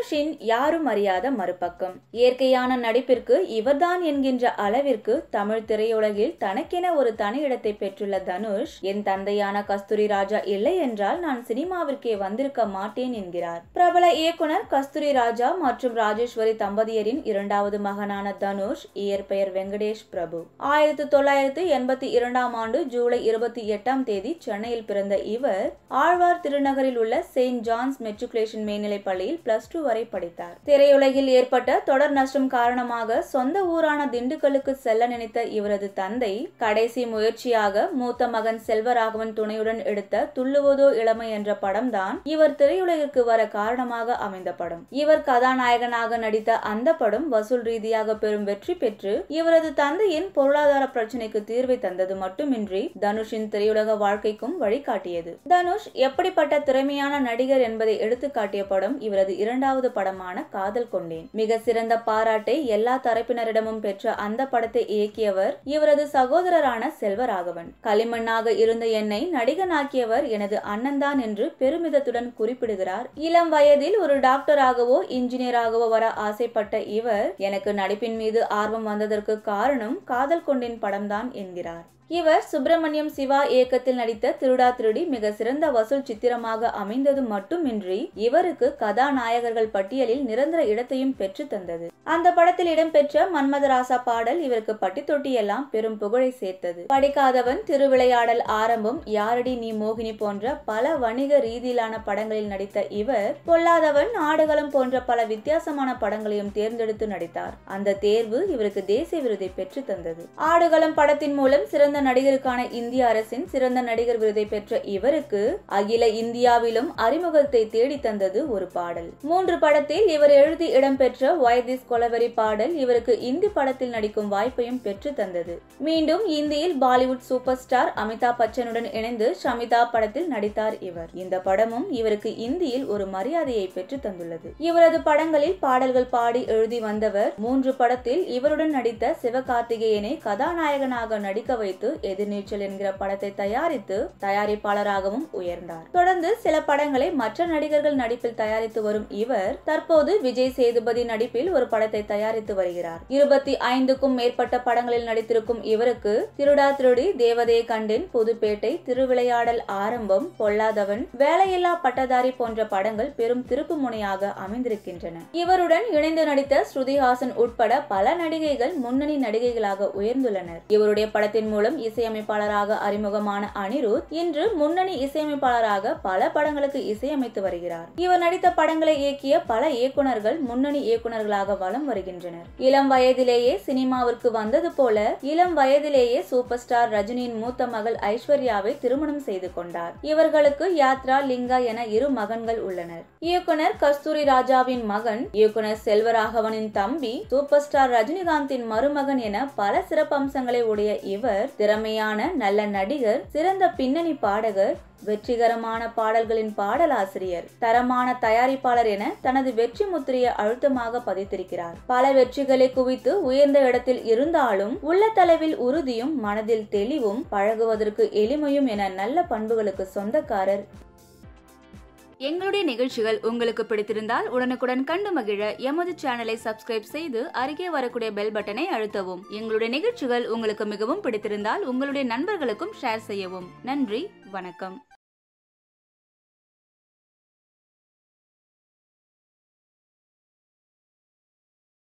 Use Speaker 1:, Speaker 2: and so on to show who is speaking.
Speaker 1: தனுஷின் யாரும் அறியாத மறுபக்கம் இயற்கையான நடிப்பிற்கு இவர்தான் என்கின்ற அளவிற்கு தமிழ் திரையுலகில் தனக்கென ஒரு தனி இடத்தை பெற்றுள்ள தனுஷ் என் தந்தையான கஸ்தூரி ராஜா இல்லை என்றால் நான் சினிமாவிற்கே வந்திருக்க மாட்டேன் என்கிறார் பிரபல இயக்குனர் கஸ்தூரி ராஜா மற்றும் ராஜேஸ்வரி தம்பதியரின் இரண்டாவது மகனான தனுஷ் இயற்பெயர் வெங்கடேஷ் பிரபு ஆயிரத்தி தொள்ளாயிரத்தி எண்பத்தி இரண்டாம் ஆண்டு ஜூலை இருபத்தி எட்டாம் தேதி சென்னையில் பிறந்த இவர் ஆழ்வார் திருநகரில் உள்ள செயின்ட் ஜான்ஸ் மெட்ரிகுலேஷன் மேல்நிலைப் பள்ளியில் பிளஸ் டூ வரை வரை படித்தார் திரையுலகில் ஏற்பட்ட தொடர் நஷ்டம் காரணமாக சொந்த ஊரான திண்டுக்கலுக்கு செல்ல நினைத்த இவரது தந்தை கடைசி முயற்சியாக மூத்த மகன் செல்வராகவன் துணையுடன் எடுத்த துள்ளுவதோ இளமை என்ற படம் தான் இவர் திரையுலகிற்கு வர காரணமாக அமைந்த படம் இவர் கதாநாயகனாக நடித்த அந்த படம் வசூல் ரீதியாக பெரும் வெற்றி பெற்று இவரது தந்தையின் பொருளாதார பிரச்சனைக்கு தீர்வை தந்தது மட்டுமின்றி தனுஷின் திரையுலக வாழ்க்கைக்கும் வழிகாட்டியது தனுஷ் எப்படிப்பட்ட திறமையான நடிகர் என்பதை எடுத்துக்காட்டிய படம் இவரது இரண்டாவது இரண்டாவது படமான காதல் கொண்டேன் மிக சிறந்த பாராட்டை எல்லா தரப்பினரிடமும் பெற்ற அந்த படத்தை இயக்கியவர் இவரது சகோதரரான செல்வராகவன் களிமண்ணாக இருந்த என்னை நடிகனாக்கியவர் எனது அண்ணன் தான் என்று பெருமிதத்துடன் குறிப்பிடுகிறார் இளம் வயதில் ஒரு டாக்டராகவோ இன்ஜினியராகவோ வர ஆசைப்பட்ட இவர் எனக்கு நடிப்பின் மீது ஆர்வம் வந்ததற்கு காரணம் காதல் கொண்டேன் படம்தான் என்கிறார் இவர் சுப்பிரமணியம் சிவா இயக்கத்தில் நடித்த திருடா திருடி மிக சிறந்த வசூல் சித்திரமாக அமைந்தது மட்டுமின்றி இவருக்கு கதாநாயகர்கள் பட்டியலில் நிரந்தர இடத்தையும் பெற்று தந்தது அந்த படத்தில் இடம்பெற்ற மன்மதராசா பாடல் இவருக்கு பட்டி தொட்டியெல்லாம் பெரும் புகழை சேர்த்தது படிக்காதவன் திருவிளையாடல் ஆரம்பம் யாரடி நீ மோகினி போன்ற பல வணிக ரீதியிலான படங்களில் நடித்த இவர் பொல்லாதவன் ஆடுகளம் போன்ற பல வித்தியாசமான படங்களையும் தேர்ந்தெடுத்து நடித்தார் அந்த தேர்வு இவருக்கு தேசிய விருதை பெற்று தந்தது ஆடுகளம் படத்தின் மூலம் சிறந்த நடிகருக்கான இந்திய அரசின் சிறந்த நடிகர் விருதை பெற்ற இவருக்கு அகில இந்தியாவிலும் அறிமுகத்தை தேடி தந்தது ஒரு பாடல் மூன்று படத்தில் இவர் எழுதி இடம்பெற்ற வயதிஸ் கொலவரி பாடல் இவருக்கு இந்தி படத்தில் நடிக்கும் வாய்ப்பையும் பெற்று தந்தது மீண்டும் இந்தியில் பாலிவுட் சூப்பர் ஸ்டார் அமிதாப் பச்சனுடன் இணைந்து ஷமிதா படத்தில் நடித்தார் இவர் இந்த படமும் இவருக்கு இந்தியில் ஒரு மரியாதையை பெற்று தந்துள்ளது இவரது படங்களில் பாடல்கள் பாடி எழுதி வந்தவர் மூன்று படத்தில் இவருடன் நடித்த சிவகார்த்திகேயனை கதாநாயகனாக நடிக்க வைத்து எதிர்நீச்சல் என்கிற படத்தை தயாரித்து தயாரிப்பாளராகவும் உயர்ந்தார் தொடர்ந்து சில படங்களை மற்ற நடிகர்கள் நடிப்பில் தயாரித்து வரும் இவர் தற்போது விஜய் சேதுபதி நடிப்பில் ஒரு படத்தை தயாரித்து வருகிறார் இருபத்தி ஐந்துக்கும் மேற்பட்ட படங்களில் நடித்திருக்கும் இவருக்கு திருடா திருடி தேவதையை கண்டின் புதுப்பேட்டை திருவிளையாடல் ஆரம்பம் பொல்லாதவன் வேலையில்லா பட்டதாரி போன்ற படங்கள் பெரும் திருப்பு முனையாக அமைந்திருக்கின்றன இவருடன் இணைந்து நடித்த ஸ்ருதிஹாசன் உட்பட பல நடிகைகள் முன்னணி நடிகைகளாக உயர்ந்துள்ளனர் இவருடைய படத்தின் மூலம் மூலம் இசையமைப்பாளராக அறிமுகமான அனிருத் இன்று முன்னணி இசையமைப்பாளராக பல படங்களுக்கு இசையமைத்து வருகிறார் இவர் நடித்த படங்களை இயக்கிய பல இயக்குநர்கள் முன்னணி இயக்குநர்களாக வலம் வருகின்றனர் இளம் வயதிலேயே சினிமாவிற்கு வந்தது போல இளம் வயதிலேயே சூப்பர் ஸ்டார் ரஜினியின் மூத்த மகள் ஐஸ்வர்யாவை திருமணம் செய்து கொண்டார் இவர்களுக்கு யாத்ரா லிங்கா என இரு மகன்கள் உள்ளனர் இயக்குனர் கஸ்தூரி ராஜாவின் மகன் இயக்குனர் செல்வராகவனின் தம்பி சூப்பர் ஸ்டார் ரஜினிகாந்தின் மருமகன் என பல சிறப்பு அம்சங்களை உடைய இவர் திறமையான நல்ல நடிகர் சிறந்த பின்னணி பாடகர் வெற்றிகரமான பாடல்களின் பாடலாசிரியர் தரமான தயாரிப்பாளர் என தனது வெற்றி முத்திரையை அழுத்தமாக பதித்திருக்கிறார் பல வெற்றிகளை குவித்து உயர்ந்த இடத்தில் இருந்தாலும் உள்ளத்தளவில் உறுதியும் மனதில் தெளிவும் பழகுவதற்கு எளிமையும் என நல்ல பண்புகளுக்கு சொந்தக்காரர் எங்களுடைய நிகழ்ச்சிகள் உங்களுக்கு பிடித்திருந்தால் உடனுக்குடன் கண்டு மகிழ எமது சேனலை சப்ஸ்கிரைப் செய்து அருகே வரக்கூடிய பெல் பட்டனை அழுத்தவும் எங்களுடைய நிகழ்ச்சிகள் உங்களுக்கு மிகவும் பிடித்திருந்தால் உங்களுடைய நண்பர்களுக்கும் ஷேர் செய்யவும் நன்றி வணக்கம்